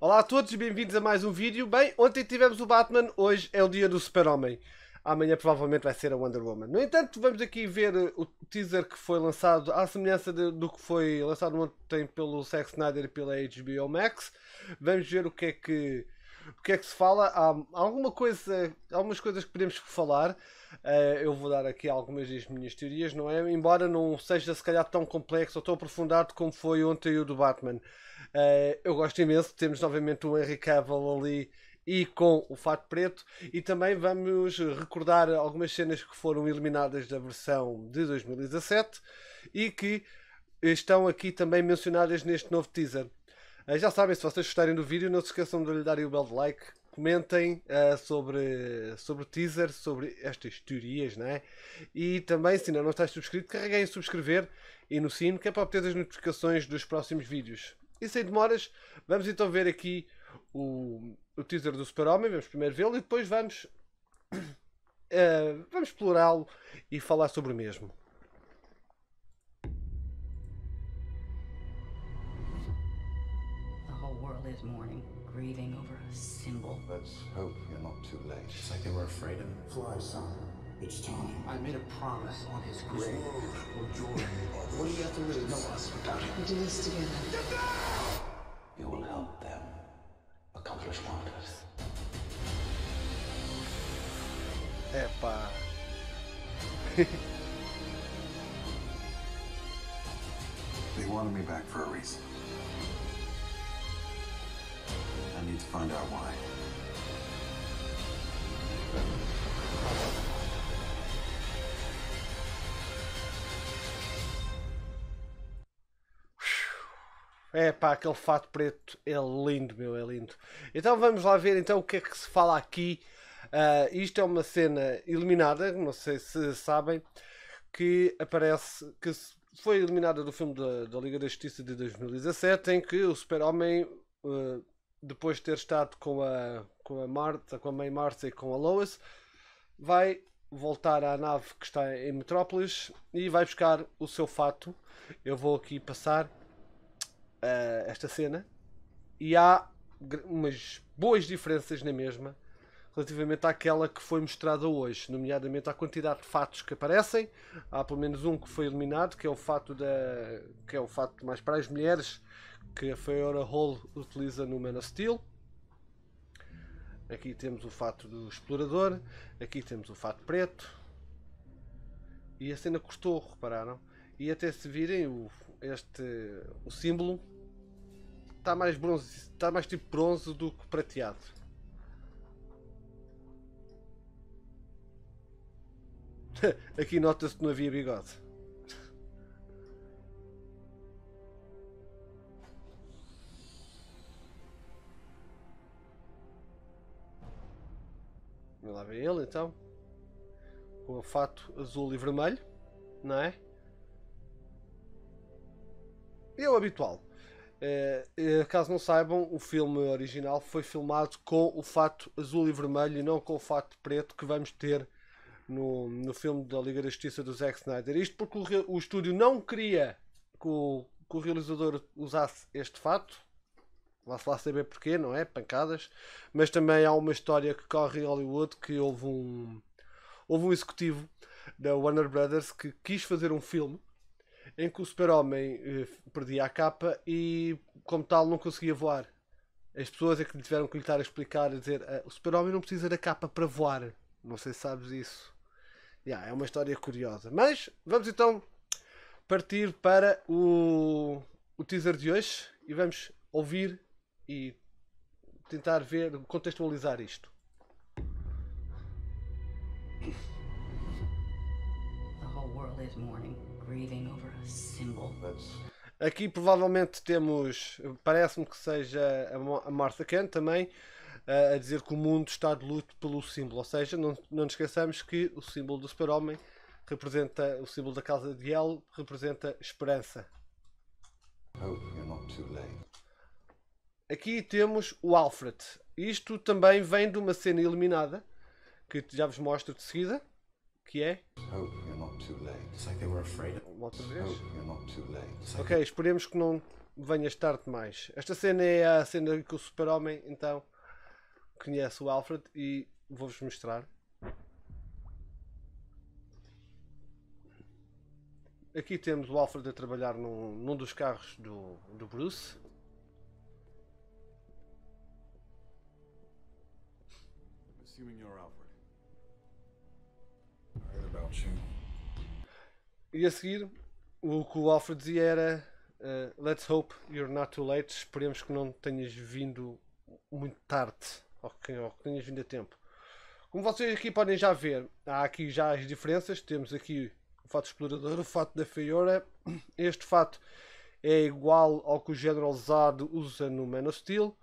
Olá a todos e bem-vindos a mais um vídeo. Bem, ontem tivemos o Batman, hoje é o dia do Super-Homem. Amanhã provavelmente vai ser a Wonder Woman. No entanto, vamos aqui ver eh, o teaser que foi lançado, à semelhança de, do que foi lançado ontem pelo Zack Snyder e pela HBO Max. Vamos ver o que é que, o que, é que se fala. Há alguma coisa, algumas coisas que podemos falar. Uh, eu vou dar aqui algumas das minhas teorias, não é? Embora não seja se calhar tão complexo ou tão aprofundado como foi ontem o do Batman. Eh, eu gosto imenso. Temos novamente o Henry Cavill ali e com o fato preto e também vamos recordar algumas cenas que foram eliminadas da versão de 2017 e que estão aqui também mencionadas neste novo teaser. Eh, já sabem, se vocês gostarem do vídeo, não se esqueçam de lhe dar o belo like, comentem uh, sobre, sobre o teaser, sobre estas teorias, não é? E também, se ainda não estás subscrito, carreguem em subscrever e no sino, que é para obter as notificações dos próximos vídeos. E sem demoras, vamos então ver aqui o, o teaser do Super-Homem. Vamos primeiro vê-lo e depois vamos, uh, vamos explorá-lo e falar sobre o mesmo. is mourning, grieving over a symbol. Let's hope you're not too late. It's like they were afraid of him. Fly, son. It's time. I made a promise on his grave. What do you have to really know us without it? We'll do this together. You will help them accomplish wonders. Epa. they wanted me back for a reason. I need to find out why. É pá, aquele fato preto é lindo, meu, é lindo. Então vamos lá ver então o que é que se fala aqui. Uh, isto é uma cena eliminada, não sei se sabem, que aparece, que foi eliminada do filme da, da Liga da Justiça de 2017, em que o Super-Homem, uh, depois de ter estado com a, com a Marta, com a May Martha e com a Lois, vai voltar à nave que está em Metrópolis e vai buscar o seu fato. Eu vou aqui passar uh, esta cena e há umas boas diferenças na mesma relativamente àquela que foi mostrada hoje, nomeadamente à quantidade de fatos que aparecem. Há pelo menos um que foi eliminado, que é o fato da que é o fato mais para as mulheres que a Fiora Hall utiliza no Man of Steel. Aqui temos o fato do explorador, aqui temos o fato preto. E a cena cortou repararam? E até se virem o este o símbolo está mais bronze, está mais tipo bronze do que prateado. Aqui nota-se que não havia bigode. Lá vem ele então, com o fato azul e vermelho, não é? é o habitual. Eh, eh, caso não saibam, o filme original foi filmado com o fato azul e vermelho e não com o fato preto que vamos ter no, no filme da Liga da Justiça do Zack Snyder. Isto porque o, o estúdio não queria que o, que o realizador usasse este fato. Vá-se lá saber porquê, não é? Pancadas. Mas também há uma história que corre em Hollywood que houve um, houve um executivo da Warner Brothers que quis fazer um filme em que o super-homem eh, perdia a capa e, como tal, não conseguia voar. As pessoas é que lhe tiveram que lhe estar a explicar, a dizer, ah, o super-homem não precisa da capa para voar. Não sei se sabes isso. Yeah, é uma história curiosa. Mas, vamos então partir para o, o teaser de hoje e vamos ouvir e tentar ver, contextualizar isto. The whole world is mourning, grieving over Aqui provavelmente temos, parece-me que seja a Martha Kent também, a dizer que o mundo está de luto pelo símbolo. Ou seja, não, não nos esqueçamos que o símbolo do super-homem representa, o símbolo da casa de Yellow representa esperança. Aqui temos o Alfred. Isto também vem de uma cena eliminada, que já vos mostro de seguida, que é... Hope you're not too late. It's like they were afraid é ok, esperemos que não venhas tarde mais. Esta cena é a cena que o super-homem, então, conhece o Alfred e vou-vos mostrar. Aqui temos o Alfred a trabalhar num, num dos carros do, do Bruce. Assuming you're Alfred. I heard about you. E a seguir, o que o Alfred dizia era: uh, Let's hope you're not too late. Esperemos que não tenhas vindo muito tarde ou que, ou que tenhas vindo a tempo. Como vocês aqui podem já ver, há aqui já as diferenças. Temos aqui o fato explorador, o fato da feiora. Este fato é igual ao que o General Zod usa no Man of Steel.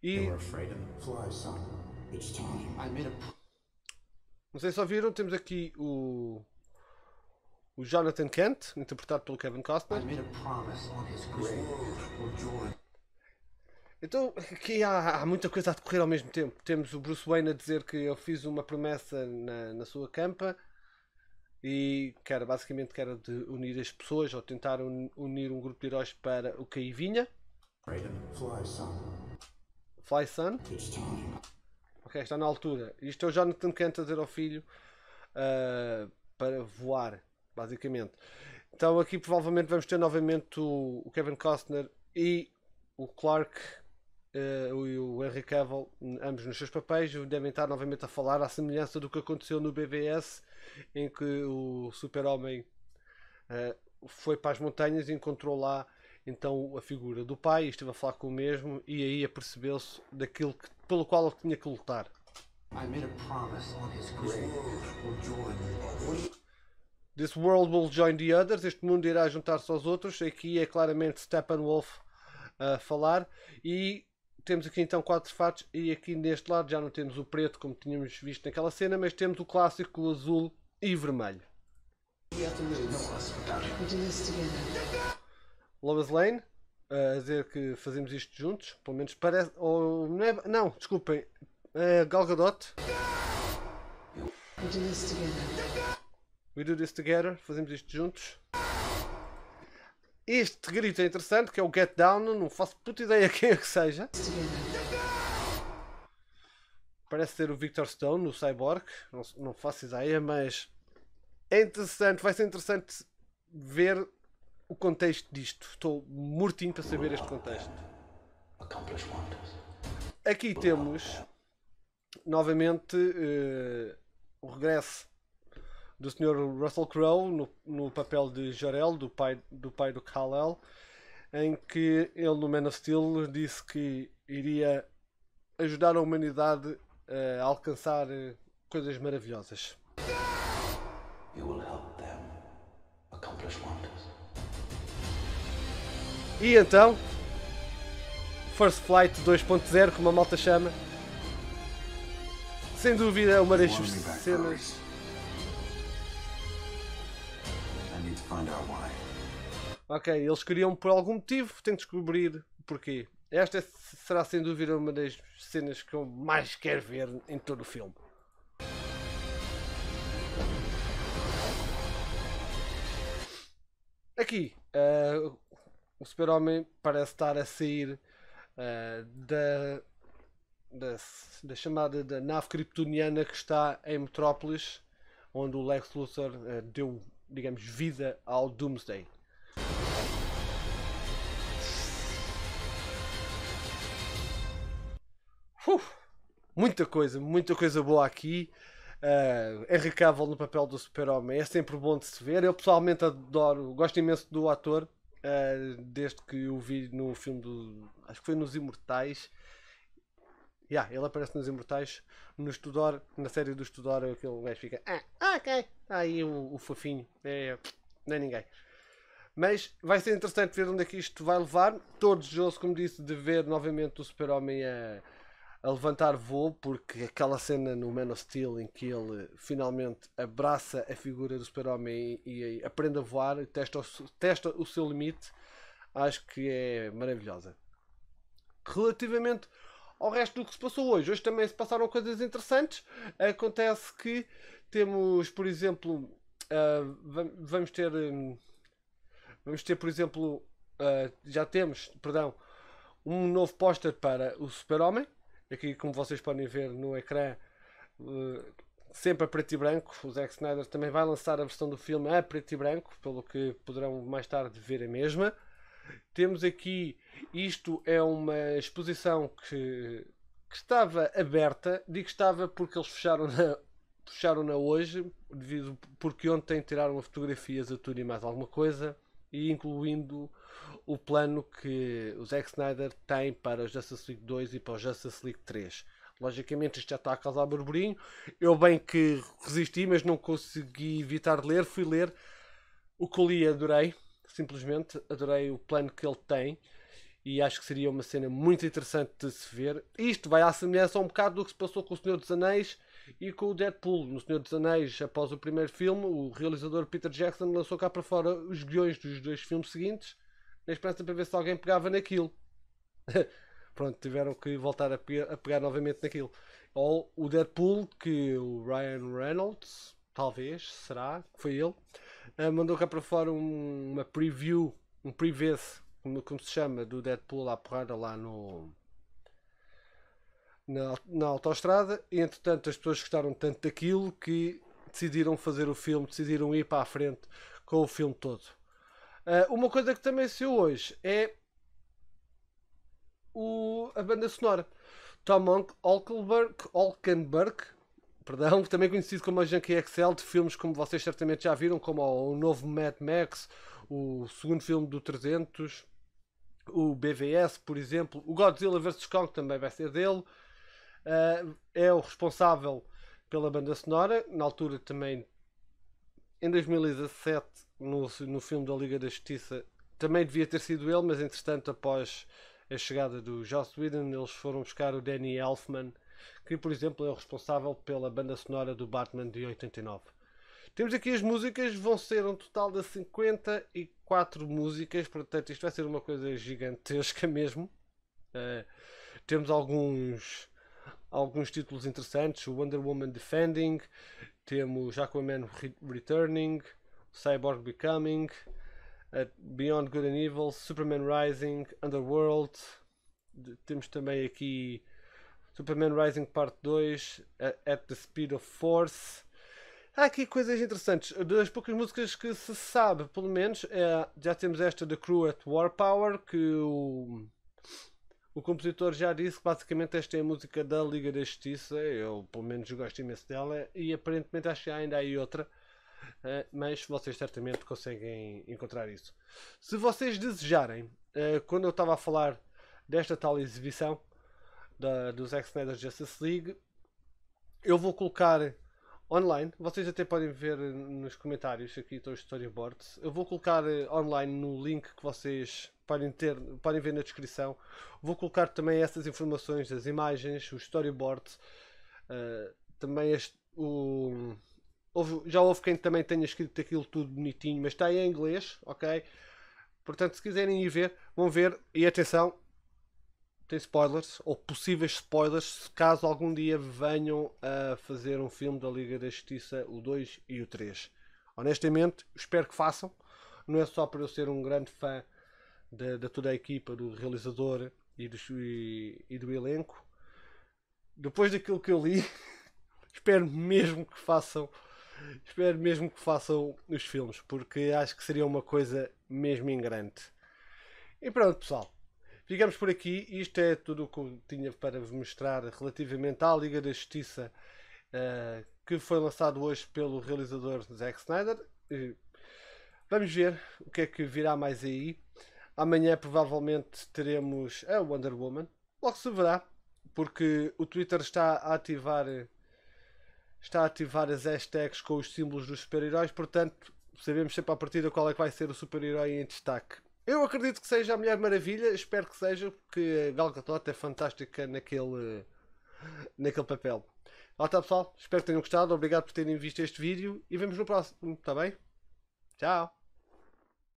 E. Não sei se ouviram, temos aqui o o Jonathan Kent, interpretado pelo Kevin Costner. Então, aqui há, há, muita coisa a decorrer ao mesmo tempo. Temos o Bruce Wayne a dizer que eu fiz uma promessa na, na sua campa e que era basicamente que era de unir as pessoas ou tentar un, unir um grupo de heróis para o que aí vinha. Fly Sun. Fly Sun. Ok, está na altura. Isto é o Jonathan Kent a dizer ao filho uh, para voar basicamente. Então aqui provavelmente vamos ter novamente o, Kevin Costner e o Clark uh, e o Henry Cavill, ambos nos seus papéis, devem estar novamente a falar à semelhança do que aconteceu no BVS, em que o super-homem uh, foi para as montanhas e encontrou lá então a figura do pai e esteve a falar com o mesmo e aí apercebeu-se daquilo que, pelo qual ele tinha que lutar. I made a promise on his grave. This world will join the others. Este mundo irá juntar-se aos outros. Aqui é claramente Steppenwolf a falar. E temos aqui então quatro fatos. E aqui neste lado já não temos o preto, como tínhamos visto naquela cena, mas temos o clássico azul e vermelho. Lois Lane a dizer que fazemos isto juntos, pelo menos parece. Ou, não, é, não, desculpem. É Gal Gadot. We do this together, fazemos isto juntos. Este grito é interessante, que é o Get Down, não faço puta ideia quem é que seja. Parece ser o Victor Stone no Cyborg, não, não faço ideia, mas é interessante, vai ser interessante ver o contexto disto. Estou mortinho para saber este contexto. Aqui temos novamente uh, o regresso do Sr. Russell Crowe no, no, papel de Jorel, do pai do, pai do Kal-El, em que ele no Man of Steel disse que iria ajudar a humanidade a alcançar eh, coisas maravilhosas. E então, First Flight 2.0, como a malta chama, sem dúvida uma das cenas Ok, eles queriam por algum motivo, tenho que descobrir o porquê. Esta será sem dúvida uma das cenas que eu mais quero ver em todo o filme. Aqui, uh, o super-homem parece estar a sair uh, da, da, da, chamada da nave kryptoniana que está em Metrópolis, onde o Lex Luthor uh, deu digamos, vida ao Doomsday. Uf, muita coisa, muita coisa boa aqui. Uh, ah, Henry no papel do super-homem é sempre bom de se ver. Eu pessoalmente adoro, gosto imenso do ator, uh, desde que o vi no filme do. Acho que foi nos Imortais. Yeah, ele aparece nos Imortais, no Tudor, na série dos Tudor, aquele gajo fica. Ah, ok. Tá aí o, o fofinho. É, não é ninguém. Mas vai ser interessante ver onde é que isto vai levar. Todos desejoso, como disse, de ver novamente o Super-Homem a, a, levantar voo, porque aquela cena no Man of Steel em que ele finalmente abraça a figura do Super-Homem e, e, aprende a voar, testa o, testa o seu limite, acho que é maravilhosa. Relativamente ao resto do que se passou hoje. Hoje também se passaram coisas interessantes. Acontece que temos, por exemplo, uh, vamos ter. Hum, vamos ter, por exemplo, uh, já temos, perdão, um novo póster para o Super-Homem. Aqui, como vocês podem ver no ecrã, uh, sempre a preto e branco. O Zack Snyder também vai lançar a versão do filme a preto e branco, pelo que poderão mais tarde ver a mesma. Temos aqui, isto é uma exposição que, que estava aberta, digo que estava porque eles fecharam na, fecharam na hoje, devido porque ontem tiraram fotografias a tudo e mais alguma coisa, e incluindo o plano que o Zack Snyder tem para o Justice League 2 e para o Justice League 3. Logicamente isto já está a causar burburinho. Eu bem que resisti, mas não consegui evitar ler, fui ler. O que eu li adorei simplesmente adorei o plano que ele tem e acho que seria uma cena muito interessante de se ver. Isto vai à semelhança um bocado do que se passou com o Senhor dos Anéis e com o Deadpool. No Senhor dos Anéis, após o primeiro filme, o realizador Peter Jackson lançou cá para fora os guiões dos dois filmes seguintes, na esperança para ver se alguém pegava naquilo. Pronto, tiveram que voltar a pegar, a pegar novamente naquilo. Ou o Deadpool, que o Ryan Reynolds, talvez, será, foi ele ah, mandou cá para fora um, uma preview, um previous, como, como, se chama, do Deadpool à porrada lá no. Na, na autoestrada, e entretanto as pessoas gostaram tanto daquilo que decidiram fazer o filme, decidiram ir para a frente com o filme todo. Uh, uma coisa que também se hoje é o, a banda sonora. Tom Hulkenberg, Hulkenberg perdão, também conhecido como a Junkie XL, de filmes como vocês certamente já viram, como o novo Mad Max, o segundo filme do 300, o BVS, por exemplo, o Godzilla vs. Kong também vai ser dele. Uh, é o responsável pela banda sonora, na altura também, em 2017, no, no filme da Liga da Justiça, também devia ter sido ele, mas entretanto, após a chegada do Joss Whedon, eles foram buscar o Danny Elfman que, por exemplo, é o responsável pela banda sonora do Batman de 89. Temos aqui as músicas, vão ser um total de 54 músicas, portanto, isto vai ser uma coisa gigantesca mesmo. Uh, temos alguns alguns títulos interessantes, o Wonder Woman Defending, temos Aquaman Re Returning, Cyborg Becoming, uh, Beyond Good and Evil, Superman Rising, Underworld, temos também aqui Superman Rising Part 2, At the Speed of Force. Há aqui coisas interessantes. Das poucas músicas que se sabe, pelo menos, é, já temos esta da Crew at War Power, que o, o compositor já disse que basicamente esta é a música da Liga da Justiça. Eu, pelo menos, gosto imenso dela e aparentemente acho que ainda há aí outra. Eh, mas vocês certamente conseguem encontrar isso. Se vocês desejarem, eh, quando eu estava a falar desta tal exibição, da, do Zack Snyder Justice League. Eu vou colocar online, vocês até podem ver nos comentários, aqui estão os storyboards. Eu vou colocar eh, online no link que vocês podem, ter, podem ver na descrição. Vou colocar também essas informações, as imagens, os storyboards, uh, também este, o... Houve, já houve quem também tenha escrito aquilo tudo bonitinho, mas está em inglês, ok? Portanto, se quiserem ir ver, vão ver. E atenção, tem spoilers, ou possíveis spoilers, caso algum dia venham a fazer um filme da Liga da Justiça, o 2 e o 3. Honestamente, espero que façam. Não é só por eu ser um grande fã da toda a equipa, do realizador e do, e, e do elenco. Depois daquilo que eu li, espero mesmo que façam. Espero mesmo que façam os filmes, porque acho que seria uma coisa mesmo em grande. E pronto, pessoal. Ficamos por aqui. Isto é tudo o que tinha para vos mostrar relativamente à Liga da Justiça uh, que foi lançado hoje pelo realizador Zack Snyder. vamos ver o que é que virá mais aí. Amanhã provavelmente teremos a Wonder Woman. Logo se verá, porque o Twitter está a ativar está a ativar as hashtags com os símbolos dos super-heróis, portanto sabemos sempre à partida qual é que vai ser o super-herói em destaque. Eu acredito que seja a Mulher Maravilha, espero que seja, porque Gal Gadot é fantástica naquele, naquele papel. Olá tá, pessoal, espero que tenham gostado, obrigado por terem visto este vídeo e vemos no próximo, está bem? Tchau!